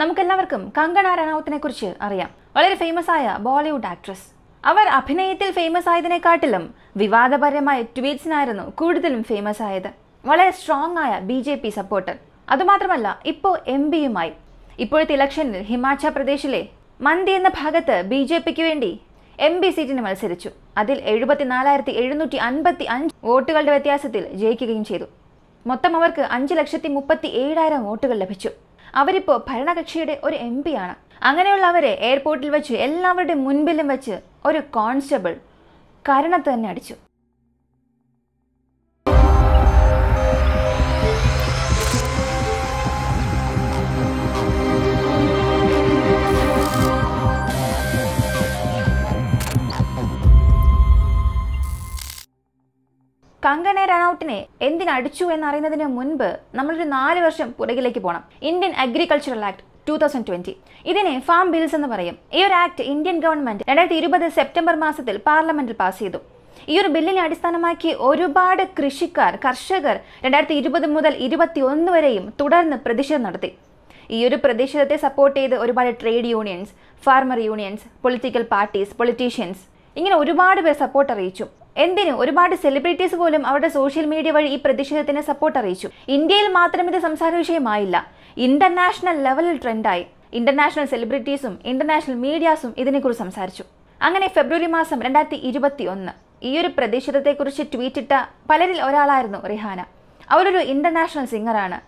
നമുക്കെല്ലാവർക്കും കങ്കണ റണൌത്തിനെ കുറിച്ച് അറിയാം വളരെ ഫേമസ് ആയ ബോളിവുഡ് ആക്ട്രസ് അവർ അഭിനയത്തിൽ ഫേമസ് ആയതിനെക്കാട്ടിലും വിവാദപരമായ ട്വീറ്റ്സിനായിരുന്നു കൂടുതലും ഫേമസ് ആയത് വളരെ സ്ട്രോങ് ആയ ബി ജെ പി സപ്പോർട്ടർ അതുമാത്രമല്ല ഇപ്പോൾ എം പിയുമായി ഇപ്പോഴത്തെ ഇലക്ഷനിൽ ഹിമാചൽ പ്രദേശിലെ മന്തി എന്ന ഭാഗത്ത് ബി ജെ പിക്ക് വേണ്ടി എം പി സീറ്റിന് മത്സരിച്ചു അതിൽ എഴുപത്തിനാലായിരത്തി എഴുന്നൂറ്റി അൻപത്തി അഞ്ച് വോട്ടുകളുടെ വ്യത്യാസത്തിൽ ജയിക്കുകയും ചെയ്തു മൊത്തം അവർക്ക് അഞ്ച് ലക്ഷത്തി മുപ്പത്തി ഏഴായിരം വോട്ടുകൾ ലഭിച്ചു അവരിപ്പോ ഭരണകക്ഷിയുടെ ഒരു എം ആണ് അങ്ങനെയുള്ളവരെ എയർപോർട്ടിൽ വെച്ച് എല്ലാവരുടെയും മുൻപിലും വെച്ച് ഒരു കോൺസ്റ്റബിൾ കരണത്ത് തന്നെ അടിച്ചു കങ്കണ റണൌട്ടിനെ എന്തിനടിച്ചു എന്നറിയുന്നതിന് മുൻപ് നമ്മളൊരു നാല് വർഷം പുറകിലേക്ക് പോകണം Indian agricultural act two thousand twenty ഇതിനെ ഫാം ബിൽസ് എന്ന് പറയും ഈ ഒരു ആക്ട് ഇന്ത്യൻ ഗവൺമെന്റ് രണ്ടായിരത്തി ഇരുപത് സെപ്റ്റംബർ മാസത്തിൽ പാർലമെന്റിൽ പാസ് ചെയ്തു ഈ ഒരു ബില്ലിനെ അടിസ്ഥാനമാക്കി ഒരുപാട് കൃഷിക്കാർ കർഷകർ രണ്ടായിരത്തി ഇരുപത് മുതൽ ഇരുപത്തി ഒന്ന് വരെയും തുടർന്ന് പ്രതിഷേധം നടത്തി ഈ ഒരു പ്രതിഷേധത്തെ സപ്പോർട്ട് ചെയ്ത് ഒരുപാട് trade unions farmer unions political parties politicians ഇങ്ങനെ ഒരുപാട് പേർ സപ്പോർട്ട് അറിയിച്ചു എന്തിനു ഒരുപാട് സെലിബ്രിറ്റീസ് പോലും അവരുടെ സോഷ്യൽ മീഡിയ വഴി ഈ പ്രതിഷേധത്തിന് സപ്പോർട്ട് അറിയിച്ചു ഇന്ത്യയിൽ മാത്രം ഇത് സംസാര വിഷയമായില്ല ഇന്റർനാഷണൽ ലെവലിൽ ട്രെൻഡായി ഇന്റർനാഷണൽ സെലിബ്രിറ്റീസും ഇന്റർനാഷണൽ മീഡിയാസും ഇതിനെക്കുറിച്ച് സംസാരിച്ചു അങ്ങനെ ഫെബ്രുവരി മാസം രണ്ടായിരത്തി ഇരുപത്തി ഒന്ന് ഈ ഒരു പ്രതിഷേധത്തെക്കുറിച്ച് ഇട്ട പലരിൽ ഒരാളായിരുന്നു റിഹാന അവരൊരു ഇന്റർനാഷണൽ സിംഗറാണ്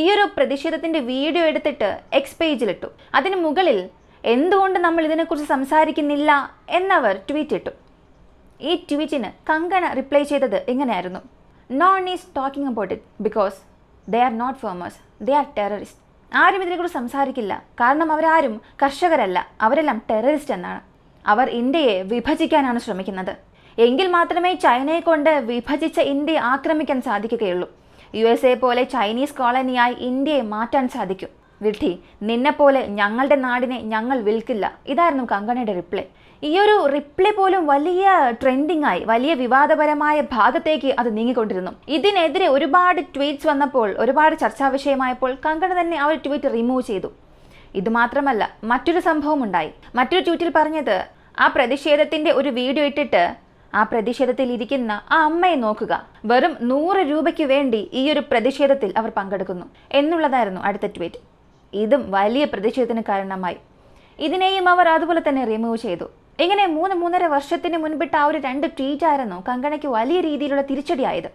ഈയൊരു പ്രതിഷേധത്തിന്റെ വീഡിയോ എടുത്തിട്ട് എക്സ് പേജിലിട്ടു അതിന് മുകളിൽ എന്തുകൊണ്ട് നമ്മൾ ഇതിനെക്കുറിച്ച് സംസാരിക്കുന്നില്ല എന്നവർ ട്വീറ്റ് ഇട്ടു ഈ ട്വീറ്റിന് കങ്കണ റിപ്ലൈ ചെയ്തത് എങ്ങനെയായിരുന്നു none is talking about it because they are not famous they are terrorist ആരും ഇതിനെക്കുറിച്ച് സംസാരിക്കില്ല കാരണം അവരാരും കർഷകരല്ല അവരെല്ലാം ടെററിസ്റ്റ് എന്നാണ് അവർ ഇന്ത്യയെ വിഭജിക്കാനാണ് ശ്രമിക്കുന്നത് എങ്കിൽ മാത്രമേ ചൈനയെ കൊണ്ട് വിഭജിച്ച ഇന്ത്യയെ ആക്രമിക്കാൻ സാധിക്കുകയുള്ളൂ യു എസ് എ പോലെ ചൈനീസ് കോളനിയായി ഇന്ത്യയെ മാറ്റാൻ സാധിക്കും വിഡ്ഢി നിന്നെപ്പോലെ ഞങ്ങളുടെ നാടിനെ ഞങ്ങൾ വിൽക്കില്ല ഇതായിരുന്നു കങ്കണയുടെ റിപ്ലൈ ഈ ഒരു റിപ്ലൈ പോലും വലിയ ട്രെൻഡിംഗ് ആയി വലിയ വിവാദപരമായ ഭാഗത്തേക്ക് അത് നീങ്ങിക്കൊണ്ടിരുന്നു ഇതിനെതിരെ ഒരുപാട് ട്വീറ്റ്സ് വന്നപ്പോൾ ഒരുപാട് ചർച്ചാ വിഷയമായപ്പോൾ കങ്കണ തന്നെ ആ ഒരു ട്വീറ്റ് റിമൂവ് ചെയ്തു ഇതുമാത്രമല്ല മറ്റൊരു സംഭവം ഉണ്ടായി മറ്റൊരു ട്വീറ്റിൽ പറഞ്ഞത് ആ പ്രതിഷേധത്തിന്റെ ഒരു വീഡിയോ ഇട്ടിട്ട് ആ പ്രതിഷേധത്തിൽ ഇരിക്കുന്ന ആ അമ്മയെ നോക്കുക വെറും നൂറ് രൂപയ്ക്ക് വേണ്ടി ഈ ഒരു പ്രതിഷേധത്തിൽ അവർ പങ്കെടുക്കുന്നു എന്നുള്ളതായിരുന്നു അടുത്ത ട്വീറ്റ് ഇതും വലിയ പ്രതിഷേധത്തിന് കാരണമായി ഇതിനെയും അവർ അതുപോലെ തന്നെ റിമൂവ് ചെയ്തു ഇങ്ങനെ മൂന്ന് മൂന്നര വർഷത്തിന് മുൻപിട്ട് ആ ഒരു രണ്ട് ട്വീറ്റായിരുന്നു കങ്കണയ്ക്ക് വലിയ രീതിയിലുള്ള തിരിച്ചടിയായത്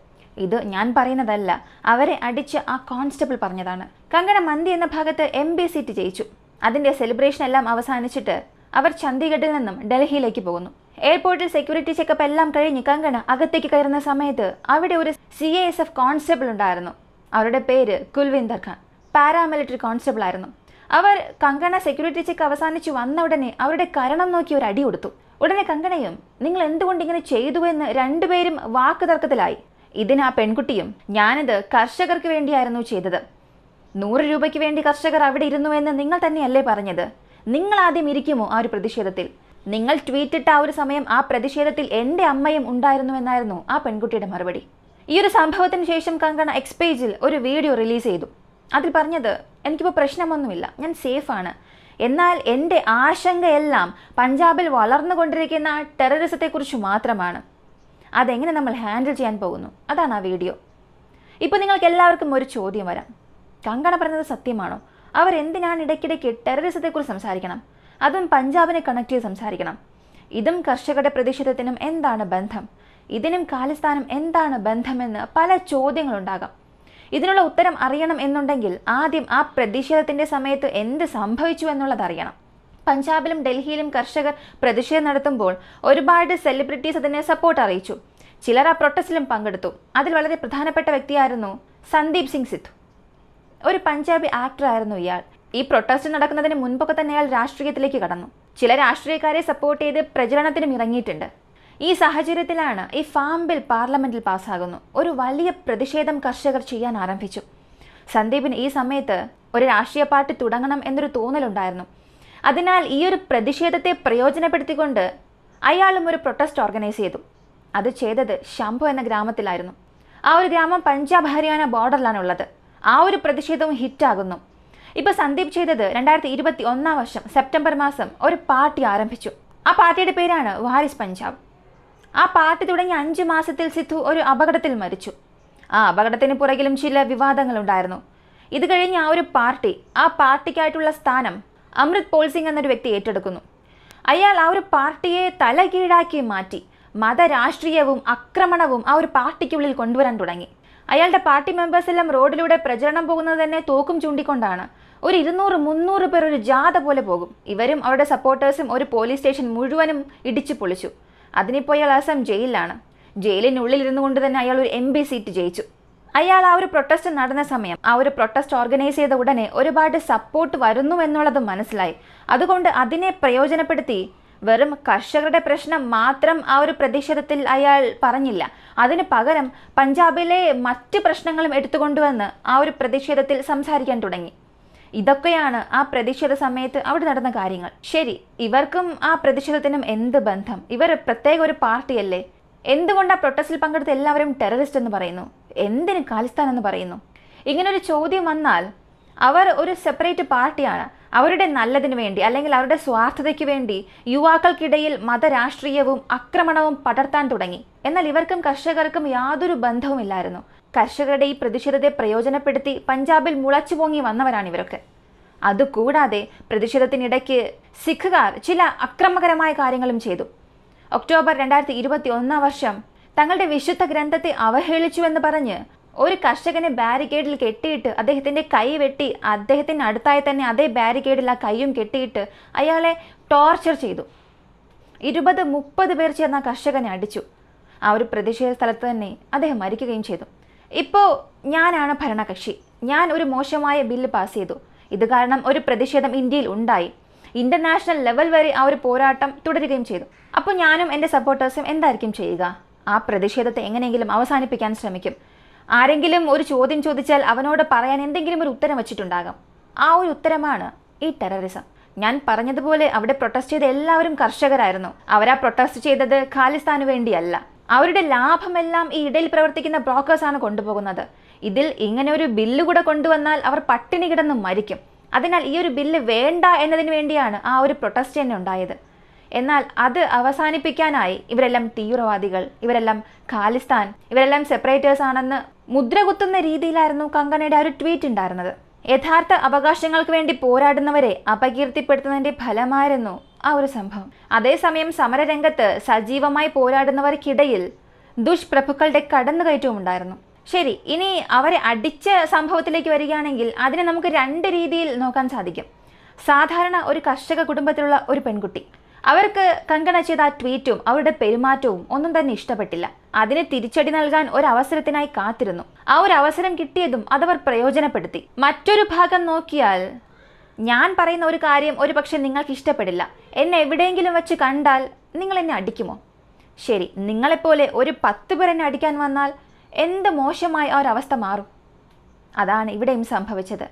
ഇത് ഞാൻ പറയുന്നതല്ല അവരെ അടിച്ച് ആ കോൺസ്റ്റബിൾ പറഞ്ഞതാണ് കങ്കണ മന്തി എന്ന ഭാഗത്ത് എം ബി സീറ്റ് ജയിച്ചു അതിന്റെ സെലിബ്രേഷൻ എല്ലാം അവസാനിച്ചിട്ട് അവർ ചണ്ഡീഗഡിൽ നിന്നും ഡൽഹിയിലേക്ക് പോകുന്നു എയർപോർട്ടിൽ സെക്യൂരിറ്റി ചെക്കപ്പ് എല്ലാം കഴിഞ്ഞ് കങ്കണ അകത്തേക്ക് കയറുന്ന സമയത്ത് അവിടെ ഒരു സി എസ് എഫ് കോൺസ്റ്റബിൾ ഉണ്ടായിരുന്നു അവരുടെ പേര് കുൽവിന്ദർ ഖാൻ പാരാമിലിറ്ററി കോൺസ്റ്റബിൾ ആയിരുന്നു അവർ കങ്കണ സെക്യൂരിറ്റി ചെക്ക് അവസാനിച്ച് വന്ന ഉടനെ അവരുടെ കരണം നോക്കി ഒരു അടി കൊടുത്തു ഉടനെ കങ്കണയും നിങ്ങൾ എന്തുകൊണ്ട് ഇങ്ങനെ ചെയ്തു എന്ന് രണ്ടുപേരും വാക്ക് തർക്കത്തിലായി ഇതിന് ആ പെൺകുട്ടിയും ഞാനിത് കർഷകർക്ക് വേണ്ടിയായിരുന്നു ചെയ്തത് നൂറ് രൂപയ്ക്ക് വേണ്ടി കർഷകർ അവിടെ ഇരുന്നു എന്ന് നിങ്ങൾ തന്നെയല്ലേ പറഞ്ഞത് നിങ്ങൾ ആദ്യം ഇരിക്കുമോ ആ ഒരു പ്രതിഷേധത്തിൽ നിങ്ങൾ ട്വീറ്റ് ഇട്ട ആ ഒരു സമയം ആ പ്രതിഷേധത്തിൽ എൻ്റെ അമ്മയും ഉണ്ടായിരുന്നുവെന്നായിരുന്നു ആ പെൺകുട്ടിയുടെ മറുപടി ഈ ഒരു സംഭവത്തിന് ശേഷം കങ്കണ എക്സ്പേജിൽ ഒരു വീഡിയോ റിലീസ് ചെയ്തു അതിൽ പറഞ്ഞത് എനിക്കിപ്പോൾ പ്രശ്നമൊന്നുമില്ല ഞാൻ സേഫാണ് എന്നാൽ എൻ്റെ ആശങ്കയെല്ലാം പഞ്ചാബിൽ വളർന്നുകൊണ്ടിരിക്കുന്ന ടെററിസത്തെക്കുറിച്ച് മാത്രമാണ് അതെങ്ങനെ നമ്മൾ ഹാൻഡിൽ ചെയ്യാൻ പോകുന്നു അതാണ് ആ വീഡിയോ ഇപ്പോൾ നിങ്ങൾക്ക് എല്ലാവർക്കും ഒരു ചോദ്യം വരാം കങ്കണ പറഞ്ഞത് സത്യമാണോ അവർ എന്തിനാണ് ഇടയ്ക്കിടയ്ക്ക് ടെററിസത്തെക്കുറിച്ച് സംസാരിക്കണം അതും പഞ്ചാബിനെ കണക്ട് ചെയ്ത് സംസാരിക്കണം ഇതും കർഷകരുടെ പ്രതിഷേധത്തിനും എന്താണ് ബന്ധം ഇതിനും കാലിസ്ഥാനും എന്താണ് ബന്ധമെന്ന് പല ചോദ്യങ്ങളുണ്ടാകാം ഇതിനുള്ള ഉത്തരം അറിയണം എന്നുണ്ടെങ്കിൽ ആദ്യം ആ പ്രതിഷേധത്തിന്റെ സമയത്ത് എന്ത് സംഭവിച്ചു എന്നുള്ളത് അറിയണം പഞ്ചാബിലും ഡൽഹിയിലും കർഷകർ പ്രതിഷേധം നടത്തുമ്പോൾ ഒരുപാട് സെലിബ്രിറ്റീസ് അതിനെ സപ്പോർട്ട് അറിയിച്ചു ചിലർ ആ പ്രൊട്ടസ്റ്റിലും പങ്കെടുത്തു അതിൽ വളരെ പ്രധാനപ്പെട്ട വ്യക്തിയായിരുന്നു സന്ദീപ് സിംഗ് സിദ്ധു ഒരു പഞ്ചാബി ആക്ടർ ആയിരുന്നു ഇയാൾ ഈ പ്രൊട്ടസ്റ്റ് നടക്കുന്നതിന് മുൻപൊക്കെ തന്നെ അയാൾ രാഷ്ട്രീയത്തിലേക്ക് കടന്നു ചില രാഷ്ട്രീയക്കാരെ സപ്പോർട്ട് ചെയ്ത് പ്രചരണത്തിനും ഇറങ്ങിയിട്ടുണ്ട് ഈ സാഹചര്യത്തിലാണ് ഈ ഫാം ബിൽ പാർലമെന്റിൽ പാസ്സാകുന്നു ഒരു വലിയ പ്രതിഷേധം കർഷകർ ചെയ്യാൻ ആരംഭിച്ചു സന്ദീപിന് ഈ സമയത്ത് ഒരു രാഷ്ട്രീയ പാർട്ടി തുടങ്ങണം എന്നൊരു തോന്നലുണ്ടായിരുന്നു അതിനാൽ ഈ ഒരു പ്രതിഷേധത്തെ പ്രയോജനപ്പെടുത്തിക്കൊണ്ട് അയാളും ഒരു പ്രൊട്ടസ്റ്റ് ഓർഗനൈസ് ചെയ്തു അത് ചെയ്തത് ശംഭു എന്ന ഗ്രാമത്തിലായിരുന്നു ആ ഒരു ഗ്രാമം പഞ്ചാബ് ഹരിയാന ബോർഡറിലാണ് ഉള്ളത് ആ ഒരു പ്രതിഷേധവും ഹിറ്റാകുന്നു ഇപ്പോൾ സന്ദീപ് ചെയ്തത് രണ്ടായിരത്തി ഇരുപത്തി ഒന്നാം വർഷം സെപ്റ്റംബർ മാസം ഒരു പാർട്ടി ആരംഭിച്ചു ആ പാർട്ടിയുടെ പേരാണ് വാരിസ് പഞ്ചാബ് ആ പാർട്ടി തുടങ്ങി അഞ്ച് മാസത്തിൽ സിദ്ധു ഒരു അപകടത്തിൽ മരിച്ചു ആ അപകടത്തിന് പുറകിലും ചില ഉണ്ടായിരുന്നു ഇത് കഴിഞ്ഞ് ആ ഒരു പാർട്ടി ആ പാർട്ടിക്കായിട്ടുള്ള സ്ഥാനം അമൃത് പോൾ സിംഗ് എന്നൊരു വ്യക്തി ഏറ്റെടുക്കുന്നു അയാൾ ആ ഒരു പാർട്ടിയെ തലകീഴാക്കി മാറ്റി മതരാഷ്ട്രീയവും ആക്രമണവും ആ ഒരു പാർട്ടിക്കുള്ളിൽ കൊണ്ടുവരാൻ തുടങ്ങി അയാളുടെ പാർട്ടി മെമ്പേഴ്സ് എല്ലാം റോഡിലൂടെ പ്രചരണം പോകുന്നത് തന്നെ തോക്കും ചൂണ്ടിക്കൊണ്ടാണ് ഒരു ഇരുന്നൂറ് മുന്നൂറ് പേർ ഒരു ജാഥ പോലെ പോകും ഇവരും അവരുടെ സപ്പോർട്ടേഴ്സും ഒരു പോലീസ് സ്റ്റേഷൻ മുഴുവനും ഇടിച്ചു പൊളിച്ചു അതിനിപ്പോൾ അയാൾ ആസാം ജയിലിലാണ് ജയിലിനുള്ളിലിരുന്നു കൊണ്ട് തന്നെ അയാൾ ഒരു എം സീറ്റ് ജയിച്ചു അയാൾ ആ ഒരു പ്രൊട്ടസ്റ്റ് നടന്ന സമയം ആ ഒരു പ്രൊട്ടസ്റ്റ് ഓർഗനൈസ് ചെയ്ത ഉടനെ ഒരുപാട് സപ്പോർട്ട് വരുന്നു എന്നുള്ളത് മനസ്സിലായി അതുകൊണ്ട് അതിനെ പ്രയോജനപ്പെടുത്തി വെറും കർഷകരുടെ പ്രശ്നം മാത്രം ആ ഒരു പ്രതിഷേധത്തിൽ അയാൾ പറഞ്ഞില്ല അതിന് പകരം പഞ്ചാബിലെ മറ്റ് പ്രശ്നങ്ങളും എടുത്തുകൊണ്ടുവന്ന് ആ ഒരു പ്രതിഷേധത്തിൽ സംസാരിക്കാൻ തുടങ്ങി ഇതൊക്കെയാണ് ആ പ്രതിഷേധ സമയത്ത് അവിടെ നടന്ന കാര്യങ്ങൾ ശരി ഇവർക്കും ആ പ്രതിഷേധത്തിനും എന്ത് ബന്ധം ഇവർ പ്രത്യേക ഒരു പാർട്ടിയല്ലേ എന്തുകൊണ്ട് ആ പ്രൊട്ടസ്റ്റിൽ പങ്കെടുത്ത എല്ലാവരും ടെററിസ്റ്റ് എന്ന് പറയുന്നു എന്തിന് ഖാലിസ്ഥാൻ എന്ന് പറയുന്നു ഇങ്ങനൊരു ചോദ്യം വന്നാൽ അവർ ഒരു സെപ്പറേറ്റ് പാർട്ടിയാണ് അവരുടെ നല്ലതിനു വേണ്ടി അല്ലെങ്കിൽ അവരുടെ സ്വാർത്ഥതയ്ക്ക് വേണ്ടി യുവാക്കൾക്കിടയിൽ മതരാഷ്ട്രീയവും ആക്രമണവും പടർത്താൻ തുടങ്ങി എന്നാൽ ഇവർക്കും കർഷകർക്കും യാതൊരു ബന്ധവുമില്ലായിരുന്നു കർഷകരുടെ ഈ പ്രതിഷേധത്തെ പ്രയോജനപ്പെടുത്തി പഞ്ചാബിൽ മുളച്ചു പൊങ്ങി വന്നവരാണ് ഇവരൊക്കെ അതുകൂടാതെ പ്രതിഷേധത്തിനിടയ്ക്ക് സിഖുകാർ ചില അക്രമകരമായ കാര്യങ്ങളും ചെയ്തു ഒക്ടോബർ രണ്ടായിരത്തി ഇരുപത്തി ഒന്നാം വർഷം തങ്ങളുടെ വിശുദ്ധ ഗ്രന്ഥത്തെ അവഹേളിച്ചുവെന്ന് പറഞ്ഞ് ഒരു കർഷകനെ ബാരിക്കേഡിൽ കെട്ടിയിട്ട് അദ്ദേഹത്തിന്റെ കൈ വെട്ടി അദ്ദേഹത്തിന്റെ അടുത്തായി തന്നെ അതേ ബാരിക്കേഡിൽ ആ കൈയും കെട്ടിയിട്ട് അയാളെ ടോർച്ചർ ചെയ്തു ഇരുപത് മുപ്പത് പേർ ചേർന്ന കർഷകനെ അടിച്ചു ആ ഒരു പ്രതിഷേധ സ്ഥലത്ത് തന്നെ അദ്ദേഹം മരിക്കുകയും ചെയ്തു ഇപ്പോൾ ഞാനാണ് ഭരണകക്ഷി ഞാൻ ഒരു മോശമായ ബില്ല് പാസ് ചെയ്തു ഇത് കാരണം ഒരു പ്രതിഷേധം ഇന്ത്യയിൽ ഉണ്ടായി ഇൻ്റർനാഷണൽ ലെവൽ വരെ ആ ഒരു പോരാട്ടം തുടരുകയും ചെയ്തു അപ്പോൾ ഞാനും എൻ്റെ സപ്പോർട്ടേഴ്സും എന്തായിരിക്കും ചെയ്യുക ആ പ്രതിഷേധത്തെ എങ്ങനെയെങ്കിലും അവസാനിപ്പിക്കാൻ ശ്രമിക്കും ആരെങ്കിലും ഒരു ചോദ്യം ചോദിച്ചാൽ അവനോട് പറയാൻ എന്തെങ്കിലും ഒരു ഉത്തരം വച്ചിട്ടുണ്ടാകാം ആ ഒരു ഉത്തരമാണ് ഈ ടെററിസം ഞാൻ പറഞ്ഞതുപോലെ അവിടെ പ്രൊട്ടസ്റ്റ് ചെയ്ത എല്ലാവരും കർഷകരായിരുന്നു അവരാ പ്രൊട്ടസ്റ്റ് ചെയ്തത് ഖാലിസ്ഥാന് വേണ്ടിയല്ല അവരുടെ ലാഭമെല്ലാം ഈ ഇടയിൽ പ്രവർത്തിക്കുന്ന ബ്രോക്കേഴ്സാണ് കൊണ്ടുപോകുന്നത് ഇതിൽ ഇങ്ങനെ ഒരു ബില്ല് കൂടെ കൊണ്ടുവന്നാൽ അവർ പട്ടിണി കിടന്ന് മരിക്കും അതിനാൽ ഈ ഒരു ബില്ല് വേണ്ട എന്നതിന് വേണ്ടിയാണ് ആ ഒരു പ്രൊട്ടസ്റ്റ് തന്നെ ഉണ്ടായത് എന്നാൽ അത് അവസാനിപ്പിക്കാനായി ഇവരെല്ലാം തീവ്രവാദികൾ ഇവരെല്ലാം ഖാലിസ്ഥാൻ ഇവരെല്ലാം സെപ്പറേറ്റേഴ്സ് ആണെന്ന് മുദ്ര കുത്തുന്ന രീതിയിലായിരുന്നു കങ്കണയുടെ ആ ഒരു ട്വീറ്റ് ഉണ്ടായിരുന്നത് യഥാർത്ഥ അവകാശങ്ങൾക്ക് വേണ്ടി പോരാടുന്നവരെ അപകീർത്തിപ്പെടുത്തുന്നതിൻ്റെ ഫലമായിരുന്നു ആ ഒരു സംഭവം അതേസമയം സമരരംഗത്ത് സജീവമായി പോരാടുന്നവർക്കിടയിൽ ദുഷ്പ്രഭുക്കളുടെ കടന്നുകയറ്റവും ഉണ്ടായിരുന്നു ശരി ഇനി അവരെ അടിച്ച സംഭവത്തിലേക്ക് വരികയാണെങ്കിൽ അതിനെ നമുക്ക് രണ്ട് രീതിയിൽ നോക്കാൻ സാധിക്കും സാധാരണ ഒരു കർഷക കുടുംബത്തിലുള്ള ഒരു പെൺകുട്ടി അവർക്ക് കങ്കണ ചെയ്ത ആ ട്വീറ്റും അവരുടെ പെരുമാറ്റവും ഒന്നും തന്നെ ഇഷ്ടപ്പെട്ടില്ല അതിന് തിരിച്ചടി നൽകാൻ ഒരു അവസരത്തിനായി കാത്തിരുന്നു ആ ഒരു അവസരം കിട്ടിയതും അതവർ പ്രയോജനപ്പെടുത്തി മറ്റൊരു ഭാഗം നോക്കിയാൽ ഞാൻ പറയുന്ന ഒരു കാര്യം ഒരു പക്ഷേ നിങ്ങൾക്ക് ഇഷ്ടപ്പെടില്ല എന്നെ എവിടെയെങ്കിലും വെച്ച് കണ്ടാൽ നിങ്ങൾ എന്നെ അടിക്കുമോ ശരി നിങ്ങളെപ്പോലെ ഒരു പത്ത് പേർ എന്നെ അടിക്കാൻ വന്നാൽ എന്ത് മോശമായ ആ ഒരവസ്ഥ മാറും അതാണ് ഇവിടെയും സംഭവിച്ചത്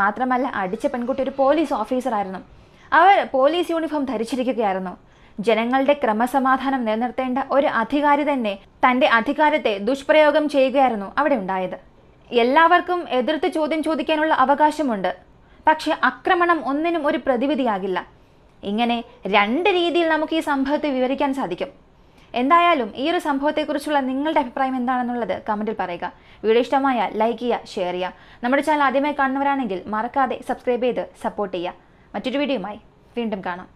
മാത്രമല്ല അടിച്ച പെൺകുട്ടി ഒരു പോലീസ് ഓഫീസറായിരുന്നു അവർ പോലീസ് യൂണിഫോം ധരിച്ചിരിക്കുകയായിരുന്നു ജനങ്ങളുടെ ക്രമസമാധാനം നിലനിർത്തേണ്ട ഒരു അധികാരി തന്നെ തൻ്റെ അധികാരത്തെ ദുഷ്പ്രയോഗം ചെയ്യുകയായിരുന്നു അവിടെ ഉണ്ടായത് എല്ലാവർക്കും എതിർത്ത് ചോദ്യം ചോദിക്കാനുള്ള അവകാശമുണ്ട് പക്ഷെ ആക്രമണം ഒന്നിനും ഒരു പ്രതിവിധിയാകില്ല ഇങ്ങനെ രണ്ട് രീതിയിൽ നമുക്ക് ഈ സംഭവത്തെ വിവരിക്കാൻ സാധിക്കും എന്തായാലും ഈ ഒരു സംഭവത്തെക്കുറിച്ചുള്ള നിങ്ങളുടെ അഭിപ്രായം എന്താണെന്നുള്ളത് കമൻറ്റിൽ പറയുക വീഡിയോ ഇഷ്ടമായ ലൈക്ക് ചെയ്യുക ഷെയർ ചെയ്യുക നമ്മുടെ ചാനൽ ആദ്യമായി കാണുന്നവരാണെങ്കിൽ മറക്കാതെ സബ്സ്ക്രൈബ് ചെയ്ത് സപ്പോർട്ട് ചെയ്യുക മറ്റൊരു വീഡിയോയുമായി വീണ്ടും കാണാം